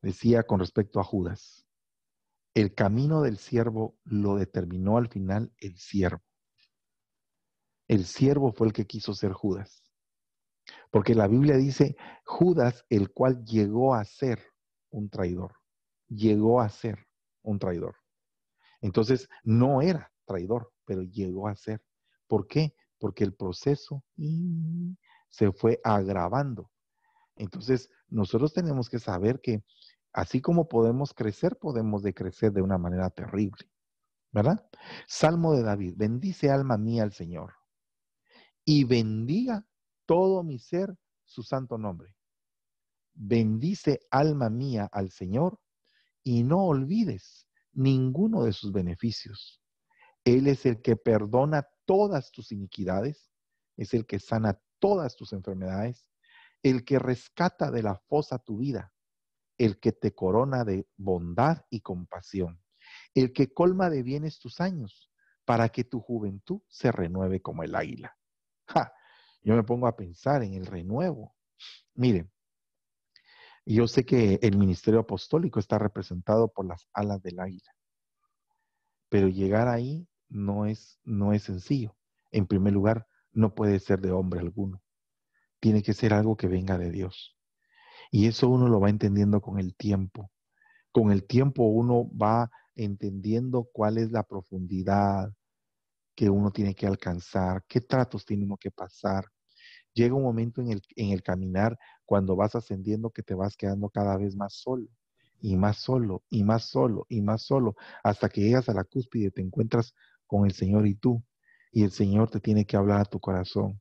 Decía con respecto a Judas, el camino del siervo lo determinó al final el siervo. El siervo fue el que quiso ser Judas. Porque la Biblia dice, Judas, el cual llegó a ser un traidor, llegó a ser un traidor. Entonces, no era traidor, pero llegó a ser. ¿Por qué? Porque el proceso se fue agravando. Entonces, nosotros tenemos que saber que así como podemos crecer, podemos decrecer de una manera terrible. ¿Verdad? Salmo de David, bendice alma mía al Señor y bendiga todo mi ser su santo nombre. Bendice alma mía al Señor y no olvides ninguno de sus beneficios. Él es el que perdona todas tus iniquidades, es el que sana todas tus enfermedades, el que rescata de la fosa tu vida, el que te corona de bondad y compasión, el que colma de bienes tus años, para que tu juventud se renueve como el águila. ¡Ja! Yo me pongo a pensar en el renuevo. Miren, yo sé que el ministerio apostólico está representado por las alas del águila. Pero llegar ahí no es, no es sencillo. En primer lugar, no puede ser de hombre alguno. Tiene que ser algo que venga de Dios. Y eso uno lo va entendiendo con el tiempo. Con el tiempo uno va entendiendo cuál es la profundidad que uno tiene que alcanzar, qué tratos tiene uno que pasar. Llega un momento en el, en el caminar cuando vas ascendiendo que te vas quedando cada vez más solo y más solo y más solo y más solo hasta que llegas a la cúspide, te encuentras con el Señor y tú y el Señor te tiene que hablar a tu corazón,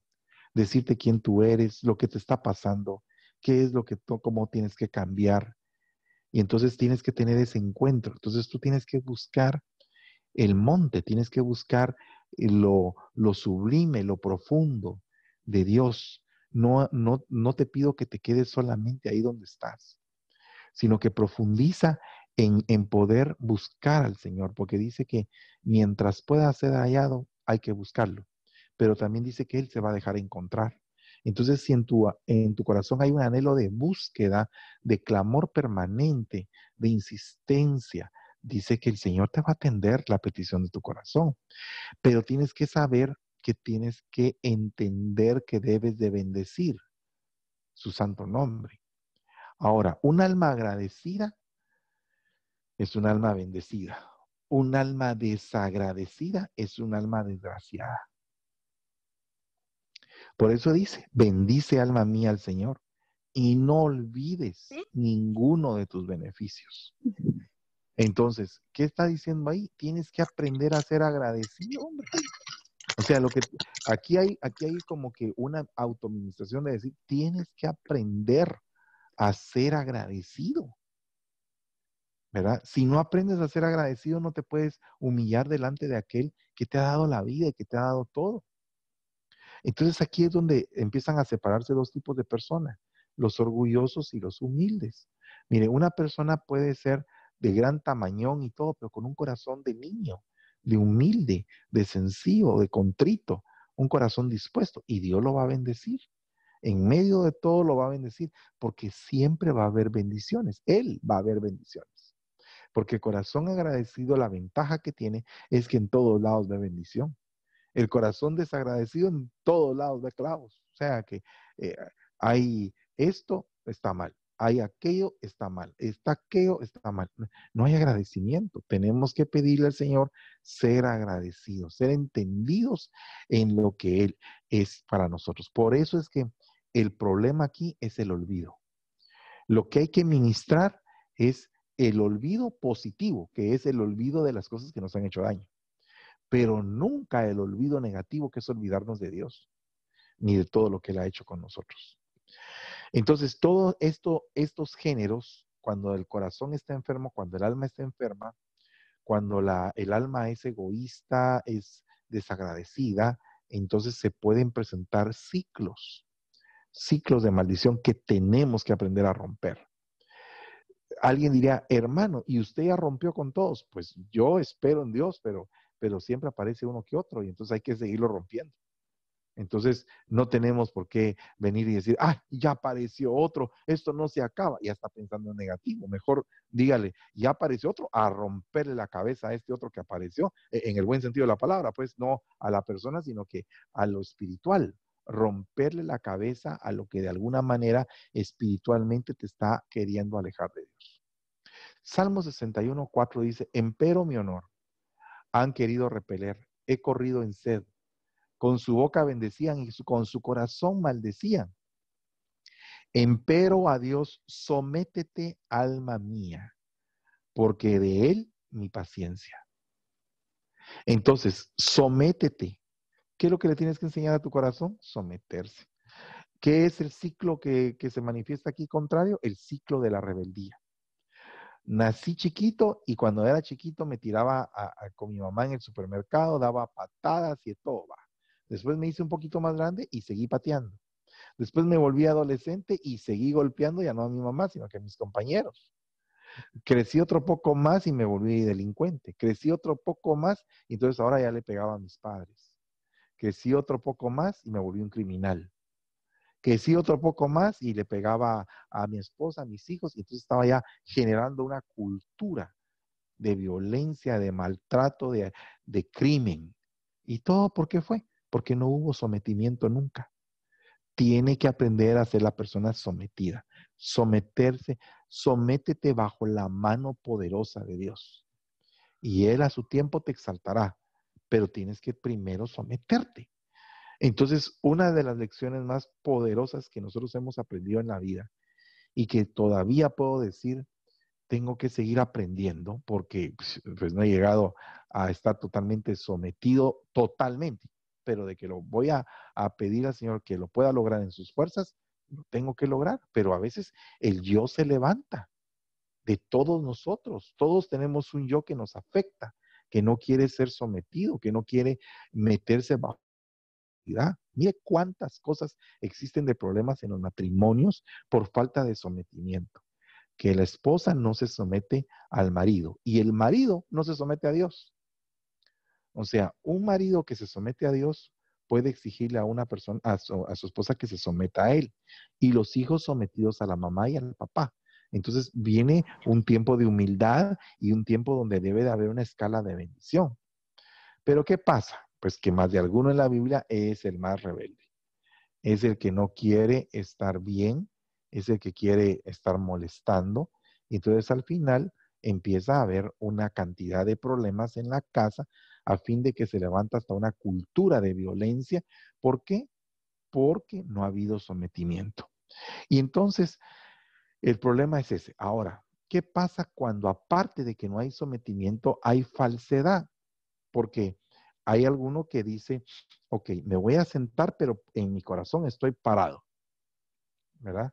decirte quién tú eres, lo que te está pasando, qué es lo que tú, cómo tienes que cambiar. Y entonces tienes que tener ese encuentro. Entonces tú tienes que buscar el monte, tienes que buscar lo, lo sublime, lo profundo de Dios no, no, te pido que te quedes solamente ahí donde estás, sino que profundiza en, poder buscar al Señor, porque dice que mientras pueda ser hallado, hay que buscarlo, pero también dice que Él se va a dejar encontrar. Entonces, si en tu, en tu corazón hay un anhelo de búsqueda, de clamor permanente, de insistencia, dice que el Señor te va a atender la petición de tu corazón, pero tienes que saber que tienes que entender que debes de bendecir su santo nombre. Ahora, un alma agradecida es un alma bendecida. Un alma desagradecida es un alma desgraciada. Por eso dice, bendice alma mía al Señor y no olvides ninguno de tus beneficios. Entonces, ¿qué está diciendo ahí? Tienes que aprender a ser agradecido, hombre. O sea, lo que aquí hay, aquí hay como que una autoministración de decir, tienes que aprender a ser agradecido. ¿Verdad? Si no aprendes a ser agradecido, no te puedes humillar delante de aquel que te ha dado la vida y que te ha dado todo. Entonces aquí es donde empiezan a separarse dos tipos de personas, los orgullosos y los humildes. Mire, una persona puede ser de gran tamañón y todo, pero con un corazón de niño de humilde, de sencillo, de contrito, un corazón dispuesto. Y Dios lo va a bendecir. En medio de todo lo va a bendecir, porque siempre va a haber bendiciones. Él va a haber bendiciones. Porque el corazón agradecido, la ventaja que tiene es que en todos lados ve bendición. El corazón desagradecido en todos lados ve clavos. O sea que eh, hay esto está mal hay aquello, está mal, está aquello, está mal. No hay agradecimiento. Tenemos que pedirle al Señor ser agradecidos, ser entendidos en lo que Él es para nosotros. Por eso es que el problema aquí es el olvido. Lo que hay que ministrar es el olvido positivo, que es el olvido de las cosas que nos han hecho daño, pero nunca el olvido negativo, que es olvidarnos de Dios, ni de todo lo que Él ha hecho con nosotros. Entonces, todos esto, estos géneros, cuando el corazón está enfermo, cuando el alma está enferma, cuando la, el alma es egoísta, es desagradecida, entonces se pueden presentar ciclos, ciclos de maldición que tenemos que aprender a romper. Alguien diría, hermano, ¿y usted ya rompió con todos? Pues yo espero en Dios, pero, pero siempre aparece uno que otro y entonces hay que seguirlo rompiendo. Entonces, no tenemos por qué venir y decir, ah, ya apareció otro, esto no se acaba. Ya está pensando en negativo. Mejor dígale, ya apareció otro, a romperle la cabeza a este otro que apareció, e, en el buen sentido de la palabra, pues no a la persona, sino que a lo espiritual romperle la cabeza a lo que de alguna manera espiritualmente te está queriendo alejar de Dios. Salmo 61, 4 dice, empero mi honor han querido repeler, he corrido en sed, con su boca bendecían y con su corazón maldecían. Empero a Dios sométete, alma mía, porque de Él mi paciencia. Entonces, sométete. ¿Qué es lo que le tienes que enseñar a tu corazón? Someterse. ¿Qué es el ciclo que, se manifiesta aquí contrario? El ciclo de la rebeldía. Nací chiquito y cuando era chiquito me tiraba con mi mamá en el supermercado, daba patadas y todo. Va. Después me hice un poquito más grande y seguí pateando. Después me volví adolescente y seguí golpeando ya no a mi mamá, sino que a mis compañeros. Crecí otro poco más y me volví delincuente. Crecí otro poco más y entonces ahora ya le pegaba a mis padres. Crecí otro poco más y me volví un criminal. Crecí otro poco más y le pegaba a mi esposa, a mis hijos, y entonces estaba ya generando una cultura de violencia, de maltrato, de, de crimen. ¿Y todo por qué fue? porque no hubo sometimiento nunca. Tiene que aprender a ser la persona sometida, someterse, sométete bajo la mano poderosa de Dios. Y Él a su tiempo te exaltará, pero tienes que primero someterte. Entonces, una de las lecciones más poderosas que nosotros hemos aprendido en la vida y que todavía puedo decir, tengo que seguir aprendiendo porque pues, pues no he llegado a estar totalmente sometido, totalmente pero de que lo voy a, pedir al Señor que lo pueda lograr en sus fuerzas, lo tengo que lograr, pero a veces el yo se levanta de todos nosotros, todos tenemos un yo que nos afecta, que no quiere ser sometido, que no quiere meterse bajo Mire cuántas cosas existen de problemas en los matrimonios por falta de sometimiento. Que la esposa no se somete al marido y el marido no se somete a Dios. O sea, un marido que se somete a Dios puede exigirle a una persona, a su, esposa que se someta a él, y los hijos sometidos a la mamá y al papá. Entonces viene un tiempo de humildad y un tiempo donde debe de haber una escala de bendición. Pero ¿qué pasa? Pues que más de alguno en la Biblia es el más rebelde, es el que no quiere estar bien, es el que quiere estar molestando. Entonces al final empieza a haber una cantidad de problemas en la casa a fin de que se levanta hasta una cultura de violencia. ¿Por qué? Porque no ha habido sometimiento. Y entonces, el problema es ese. Ahora, ¿qué pasa cuando aparte de que no hay sometimiento, hay falsedad? Porque hay alguno que dice, ok, me voy a sentar, pero en mi corazón estoy parado. ¿Verdad?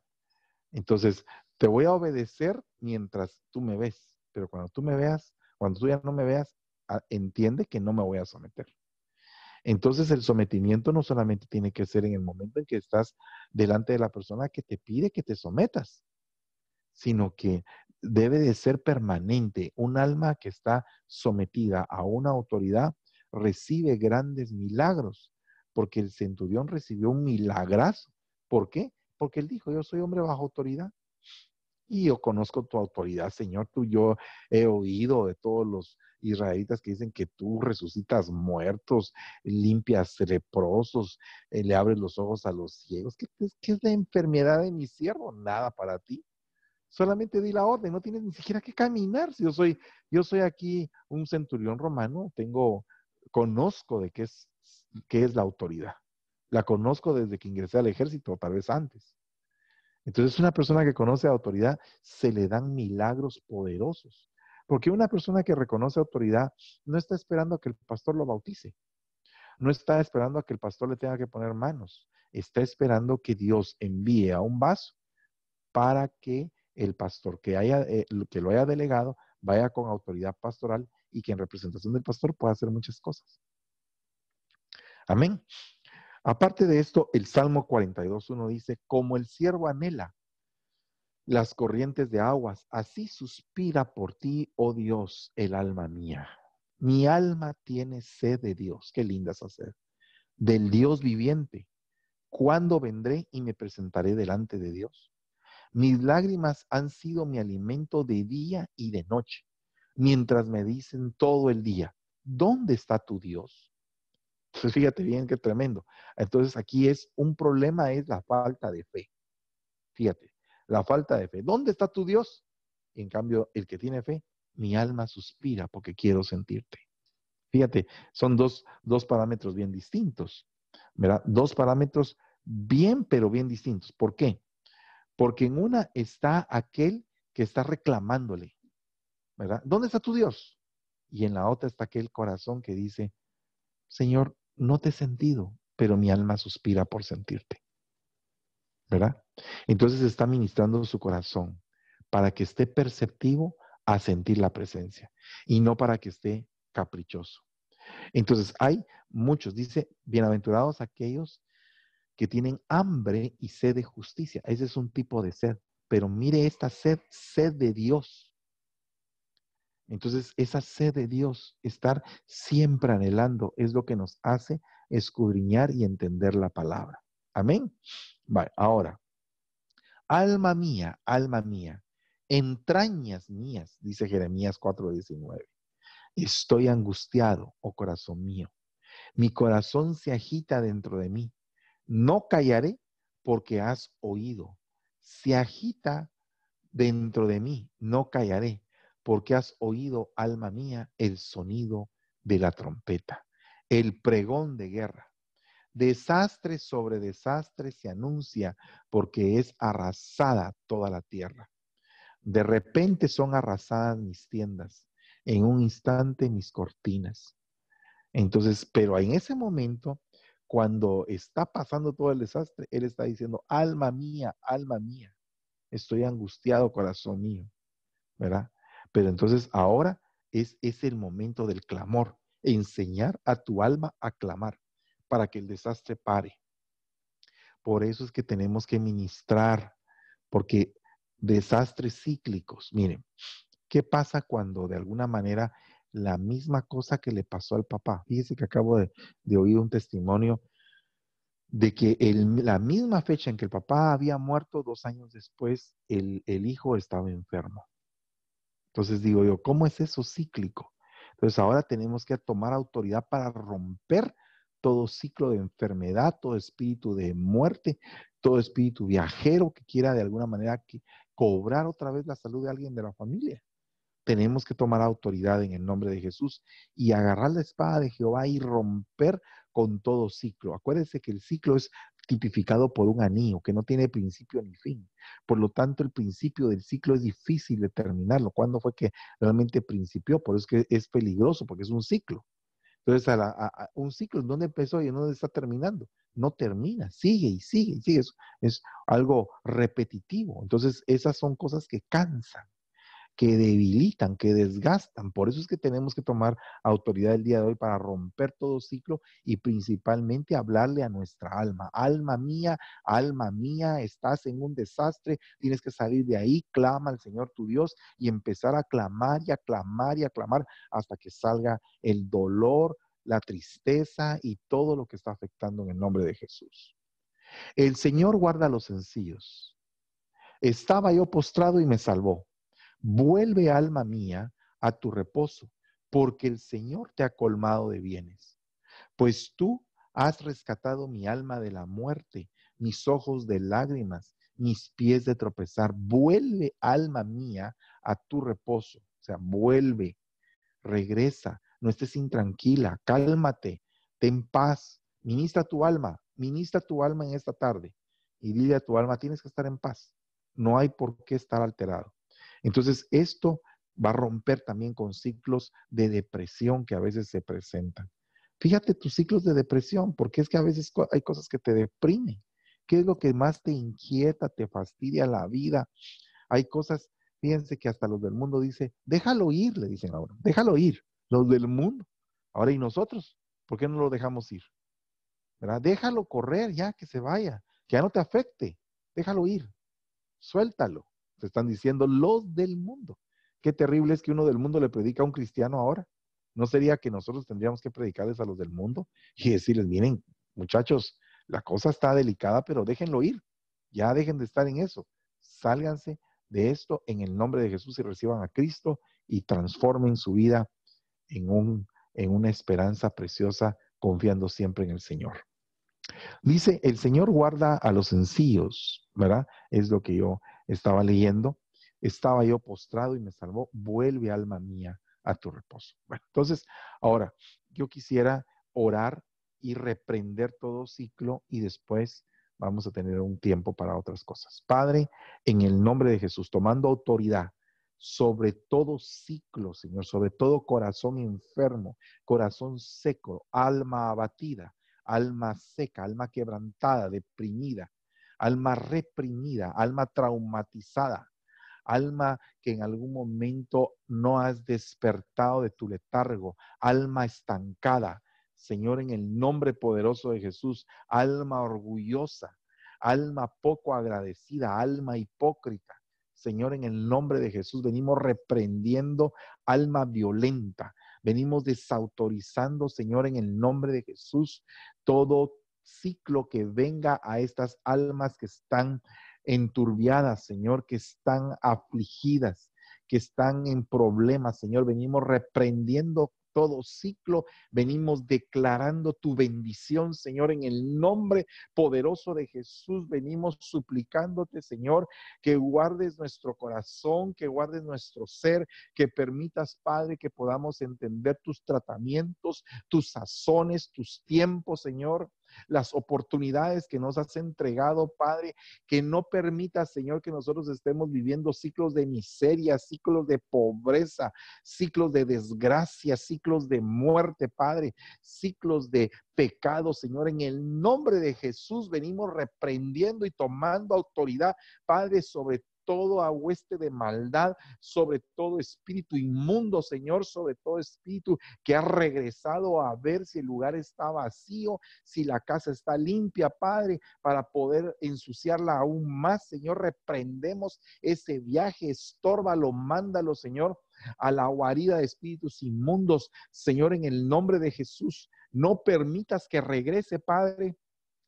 Entonces, te voy a obedecer mientras tú me ves, pero cuando tú me veas, cuando tú ya no me veas, entiende que no me voy a someter. Entonces el sometimiento no solamente tiene que ser en el momento en que estás delante de la persona que te pide que te sometas, sino que debe de ser permanente. Un alma que está sometida a una autoridad recibe grandes milagros, porque el centurión recibió un milagrazo. ¿Por qué? Porque él dijo, yo soy hombre bajo autoridad, y yo conozco tu autoridad, Señor. Tú, yo he oído de todos los israelitas que dicen que tú resucitas muertos, limpias leprosos, eh, le abres los ojos a los ciegos. ¿Qué, es la enfermedad de mi siervo? Nada para ti. Solamente di la orden, no tienes ni siquiera que caminar. Si yo soy, yo soy aquí un centurión romano, tengo, conozco de qué es, qué es la autoridad. La conozco desde que ingresé al ejército, tal vez antes. Entonces, una persona que conoce autoridad se le dan milagros poderosos. Porque una persona que reconoce autoridad no está esperando a que el pastor lo bautice. No está esperando a que el pastor le tenga que poner manos. Está esperando que Dios envíe a un vaso para que el pastor que, haya, eh, que lo haya delegado vaya con autoridad pastoral y que en representación del pastor pueda hacer muchas cosas. Amén. Aparte de esto, el Salmo 42.1 dice, como el siervo anhela las corrientes de aguas, así suspira por ti, oh Dios, el alma mía. Mi alma tiene sed de Dios. Qué linda esa sed. Del Dios viviente. ¿Cuándo vendré y me presentaré delante de Dios? Mis lágrimas han sido mi alimento de día y de noche, mientras me dicen todo el día, ¿dónde está tu Dios? fíjate bien qué tremendo. Entonces, aquí es un problema, es la falta de fe. Fíjate, la falta de fe. ¿Dónde está tu Dios? en cambio, el que tiene fe, mi alma suspira porque quiero sentirte. Fíjate, son dos, dos parámetros bien distintos. ¿verdad? Dos parámetros bien, pero bien distintos. ¿Por qué? Porque en una está aquel que está reclamándole, ¿verdad? ¿Dónde está tu Dios? Y en la otra está aquel corazón que dice, Señor, no te he sentido, pero mi alma suspira por sentirte. ¿Verdad? Entonces está ministrando su corazón para que esté perceptivo a sentir la presencia y no para que esté caprichoso. Entonces hay muchos, dice, bienaventurados aquellos que tienen hambre y sed de justicia. Ese es un tipo de sed, pero mire esta sed, sed de Dios. Entonces, esa sed de Dios, estar siempre anhelando, es lo que nos hace escudriñar y entender la palabra. Amén. ahora, alma mía, alma mía, entrañas mías, dice Jeremías 4:19. Estoy angustiado, oh corazón mío. Mi corazón se agita dentro de mí. No callaré porque has oído. Se agita dentro de mí, no callaré porque has oído, alma mía, el sonido de la trompeta, el pregón de guerra. Desastre sobre desastre se anuncia porque es arrasada toda la tierra. De repente son arrasadas mis tiendas, en un instante mis cortinas. Entonces, pero en ese momento, cuando está pasando todo el desastre, Él está diciendo, alma mía, alma mía, estoy angustiado, corazón mío, ¿verdad? entonces ahora es, el momento del clamor, enseñar a tu alma a clamar para que el desastre pare. Por eso es que tenemos que ministrar, porque desastres cíclicos, miren, ¿qué pasa cuando de alguna manera la misma cosa que le pasó al papá? Fíjese que acabo de, oír un testimonio de que la misma fecha en que el papá había muerto, dos años después, el hijo estaba enfermo. Entonces digo yo, ¿cómo es eso cíclico? Entonces ahora tenemos que tomar autoridad para romper todo ciclo de enfermedad, todo espíritu de muerte, todo espíritu viajero que quiera de alguna manera que cobrar otra vez la salud de alguien de la familia. Tenemos que tomar autoridad en el nombre de Jesús y agarrar la espada de Jehová y romper con todo ciclo. Acuérdense que el ciclo es tipificado por un anillo, que no tiene principio ni fin. Por lo tanto, el principio del ciclo es difícil de terminarlo. ¿Cuándo fue que realmente principió? Por eso es que es peligroso, porque es un ciclo. Entonces, a, un ciclo, ¿dónde empezó y dónde está terminando? No termina, sigue y sigue y sigue. es algo repetitivo. Entonces, esas son cosas que cansan que debilitan, que desgastan. Por eso es que tenemos que tomar autoridad el día de hoy para romper todo ciclo y principalmente hablarle a nuestra alma. Alma mía, alma mía, estás en un desastre, tienes que salir de ahí, clama al Señor tu Dios y empezar a clamar y a clamar y a clamar hasta que salga el dolor, la tristeza y todo lo que está afectando en el nombre de Jesús. El Señor guarda los sencillos. Estaba yo postrado y me salvó Vuelve, alma mía, a tu reposo, porque el Señor te ha colmado de bienes. Pues tú has rescatado mi alma de la muerte, mis ojos de lágrimas, mis pies de tropezar. Vuelve, alma mía, a tu reposo. O sea, vuelve, regresa, no estés intranquila, cálmate, ten paz, ministra tu alma, ministra tu alma en esta tarde y dile a tu alma, tienes que estar en paz. No hay por qué estar alterado. Entonces, esto va a romper también con ciclos de depresión que a veces se presentan. Fíjate tus ciclos de depresión, porque es que a veces hay cosas que te deprimen. ¿Qué es lo que más te inquieta, te fastidia la vida? Hay cosas, fíjense que hasta los del mundo dicen, déjalo ir, le dicen ahora, déjalo ir, los del mundo. Ahora, ¿y nosotros? ¿Por qué no lo dejamos ir? ¿Verdad? Déjalo correr ya, que se vaya, que ya no te afecte, déjalo ir, suéltalo. Te están diciendo los del mundo. Qué terrible es que uno del mundo le predica a un cristiano ahora. ¿No sería que nosotros tendríamos que predicarles a los del mundo y decirles, miren, muchachos, la cosa está delicada, pero déjenlo ir. Ya dejen de estar en eso. Sálganse de esto en el nombre de Jesús y reciban a Cristo y transformen su vida en, en una esperanza preciosa, confiando siempre en el Señor. Dice, el Señor guarda a los sencillos, ¿verdad? Es lo que yo estaba leyendo, estaba yo postrado y me salvó, vuelve alma mía a tu reposo. Bueno, entonces, ahora, yo quisiera orar y reprender todo ciclo y después vamos a tener un tiempo para otras cosas. Padre, en el nombre de Jesús, tomando autoridad sobre todo ciclo, Señor, sobre todo corazón enfermo, corazón seco, alma abatida, alma seca, alma quebrantada, deprimida, alma reprimida, alma traumatizada, alma que en algún momento no has despertado de tu letargo, alma estancada. Señor, en el nombre poderoso de Jesús, alma orgullosa, alma poco agradecida, alma hipócrita. Señor, en el nombre de Jesús, venimos reprendiendo alma violenta, venimos desautorizando, Señor, en el nombre de Jesús, todo ciclo que venga a estas almas que están enturbiadas, Señor, que están afligidas, que están en problemas, Señor. Venimos reprendiendo todo ciclo. Venimos declarando tu bendición, Señor, en el nombre poderoso de Jesús. Venimos suplicándote, Señor, que guardes nuestro corazón, que guardes nuestro ser, que permitas, Padre, que podamos entender tus tratamientos, tus sazones, tus tiempos, Señor las oportunidades que nos has entregado, Padre, que no permita, Señor, que nosotros estemos viviendo ciclos de miseria, ciclos de pobreza, ciclos de desgracia, ciclos de muerte, Padre, ciclos de pecado, Señor. En el nombre de Jesús venimos reprendiendo y tomando autoridad, Padre, sobre todo todo a hueste de maldad, sobre todo espíritu inmundo, Señor, sobre todo espíritu que ha regresado a ver si el lugar está vacío, si la casa está limpia, Padre, para poder ensuciarla aún más, Señor, reprendemos ese viaje, estórbalo, mándalo, Señor a la guarida de espíritus inmundos. Señor, en el nombre de Jesús, no permitas que regrese, Padre,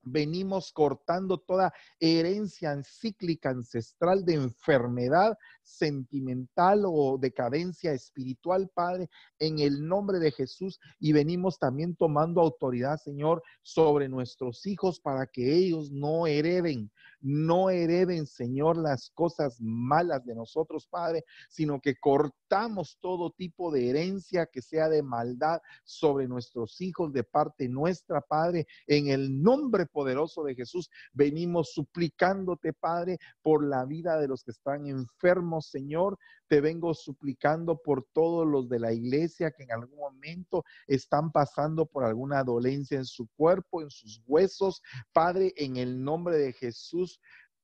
venimos cortando toda herencia encíclica ancestral de enfermedad sentimental o decadencia espiritual, Padre, en el nombre de Jesús. Y venimos también tomando autoridad, Señor, sobre nuestros hijos para que ellos no hereden no hereden, Señor, las cosas malas de nosotros, Padre, sino que cortamos todo tipo de herencia que sea de maldad sobre nuestros hijos de parte nuestra, Padre. En el nombre poderoso de Jesús, venimos suplicándote, Padre, por la vida de los que están enfermos, Señor. Te vengo suplicando por todos los de la iglesia que en algún momento están pasando por alguna dolencia en su cuerpo, en sus huesos. Padre, en el nombre de Jesús,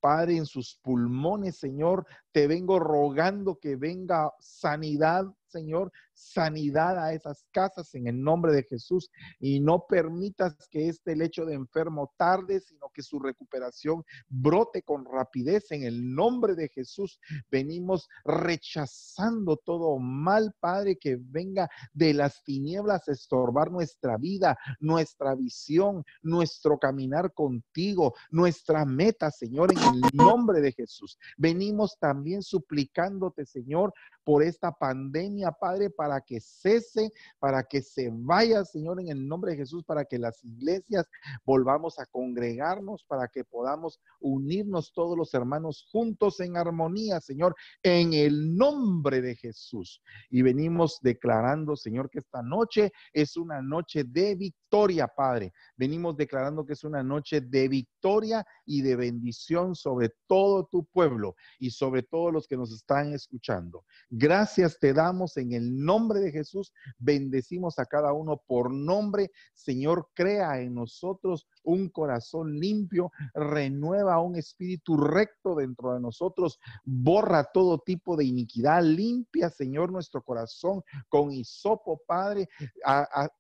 Padre, en sus pulmones, Señor, te vengo rogando que venga sanidad Señor, sanidad a esas casas en el nombre de Jesús. Y no permitas que este lecho de enfermo tarde, sino que su recuperación brote con rapidez en el nombre de Jesús. Venimos rechazando todo mal, Padre, que venga de las tinieblas a estorbar nuestra vida, nuestra visión, nuestro caminar contigo, nuestra meta, Señor, en el nombre de Jesús. Venimos también suplicándote, Señor, por esta pandemia Padre, para que cese, para que se vaya, Señor, en el nombre de Jesús, para que las iglesias volvamos a congregarnos, para que podamos unirnos todos los hermanos juntos en armonía, Señor, en el nombre de Jesús. Y venimos declarando, Señor, que esta noche es una noche de victoria, Padre. Venimos declarando que es una noche de victoria y de bendición sobre todo tu pueblo y sobre todos los que nos están escuchando. Gracias te damos en el nombre de Jesús. Bendecimos a cada uno por nombre. Señor, crea en nosotros un corazón limpio, renueva un espíritu recto dentro de nosotros, borra todo tipo de iniquidad, limpia, Señor, nuestro corazón con hisopo, Padre.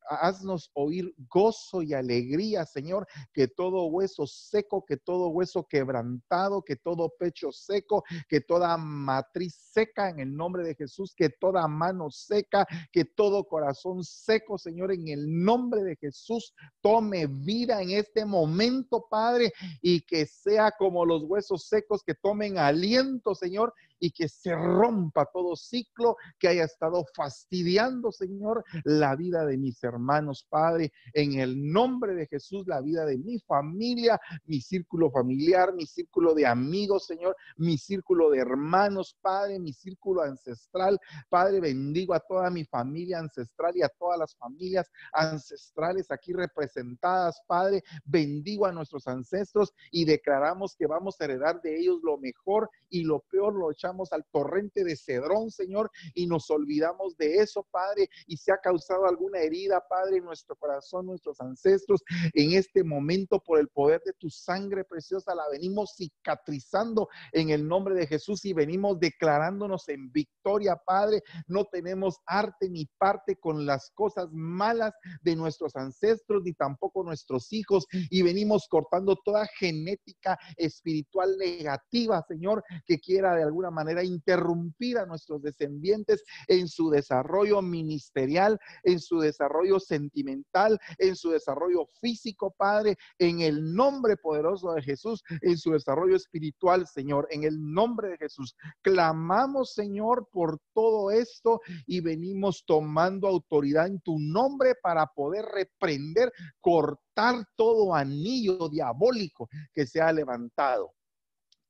haznos oír gozo y alegría Señor, que todo hueso seco, que todo hueso quebrantado, que todo pecho seco, que toda matriz seca en el nombre de Jesús, que toda mano seca, que todo corazón seco, Señor, en el nombre de Jesús, tome vida en este momento, Padre, y que sea como los huesos secos que tomen aliento, Señor, y que se rompa todo ciclo que haya estado fastidiando, Señor, la vida de mis hermanos, Padre, en el nombre de Jesús, la vida de mi familia, mi círculo familiar, mi círculo de amigos, Señor, mi círculo de hermanos, Padre, mi círculo ancestral, Padre, bendigo a toda mi familia ancestral y a todas las familias ancestrales aquí representadas, Padre, bendigo a nuestros ancestros y declaramos que vamos a heredar de ellos lo mejor y lo peor lo al torrente de Cedrón, Señor, y nos olvidamos de eso, Padre, y se ha causado alguna herida, Padre, en nuestro corazón, nuestros ancestros, en este momento, por el poder de tu sangre preciosa, la venimos cicatrizando en el nombre de Jesús y venimos declarándonos en victoria, Padre. No tenemos arte ni parte con las cosas malas de nuestros ancestros, ni tampoco nuestros hijos, y venimos cortando toda genética espiritual negativa, Señor, que quiera de alguna manera manera interrumpir a nuestros descendientes en su desarrollo ministerial, en su desarrollo sentimental, en su desarrollo físico, Padre, en el nombre poderoso de Jesús, en su desarrollo espiritual, Señor, en el nombre de Jesús. Clamamos, Señor, por todo esto y venimos tomando autoridad en tu nombre para poder reprender, cortar todo anillo diabólico que se ha levantado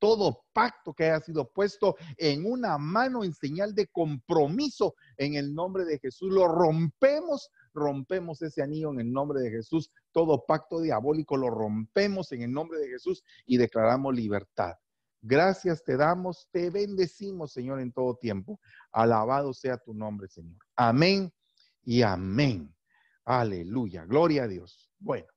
todo pacto que haya sido puesto en una mano en señal de compromiso en el nombre de Jesús. Lo rompemos, rompemos ese anillo en el nombre de Jesús. Todo pacto diabólico lo rompemos en el nombre de Jesús y declaramos libertad. Gracias te damos, te bendecimos, Señor, en todo tiempo. Alabado sea tu nombre, Señor. Amén y amén. Aleluya. Gloria a Dios. Bueno.